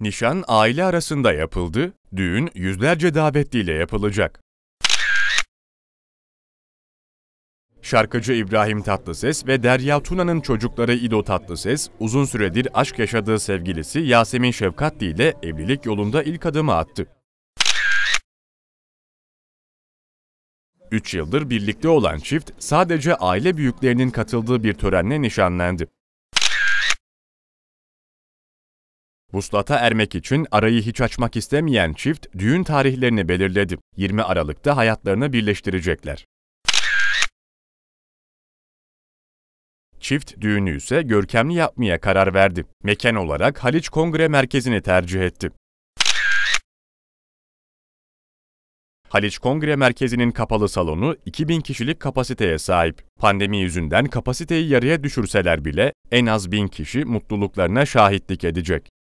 Nişan aile arasında yapıldı, düğün yüzlerce davetliyle yapılacak. Şarkıcı İbrahim Tatlıses ve Derya Tuna'nın çocukları İdo Tatlıses, uzun süredir aşk yaşadığı sevgilisi Yasemin Şefkatli ile evlilik yolunda ilk adımı attı. 3 yıldır birlikte olan çift sadece aile büyüklerinin katıldığı bir törenle nişanlandı. Vuslata ermek için arayı hiç açmak istemeyen çift düğün tarihlerini belirledi. 20 Aralık'ta hayatlarını birleştirecekler. Çift düğünü ise görkemli yapmaya karar verdi. Mekan olarak Haliç Kongre Merkezi'ni tercih etti. Haliç Kongre Merkezi'nin kapalı salonu 2000 kişilik kapasiteye sahip. Pandemi yüzünden kapasiteyi yarıya düşürseler bile en az 1000 kişi mutluluklarına şahitlik edecek.